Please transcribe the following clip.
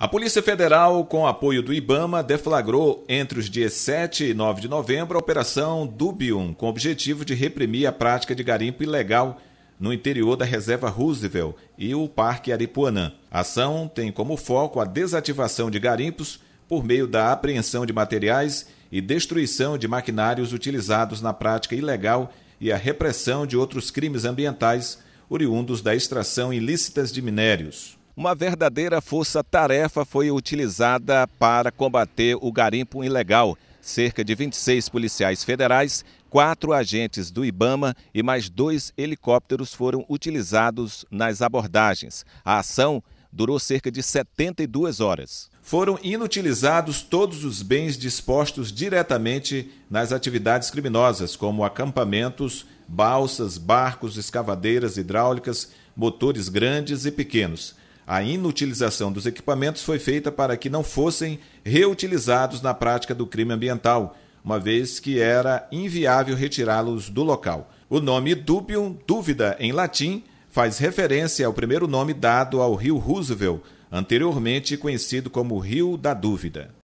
A Polícia Federal, com apoio do IBAMA, deflagrou entre os dias 7 e 9 de novembro a Operação Dubium, com o objetivo de reprimir a prática de garimpo ilegal no interior da Reserva Roosevelt e o Parque Aripuanã. A ação tem como foco a desativação de garimpos por meio da apreensão de materiais e destruição de maquinários utilizados na prática ilegal e a repressão de outros crimes ambientais oriundos da extração ilícitas de minérios uma verdadeira força-tarefa foi utilizada para combater o garimpo ilegal. Cerca de 26 policiais federais, quatro agentes do Ibama e mais dois helicópteros foram utilizados nas abordagens. A ação durou cerca de 72 horas. Foram inutilizados todos os bens dispostos diretamente nas atividades criminosas, como acampamentos, balsas, barcos, escavadeiras hidráulicas, motores grandes e pequenos. A inutilização dos equipamentos foi feita para que não fossem reutilizados na prática do crime ambiental, uma vez que era inviável retirá-los do local. O nome dubium, dúvida em latim, faz referência ao primeiro nome dado ao rio Roosevelt, anteriormente conhecido como Rio da Dúvida.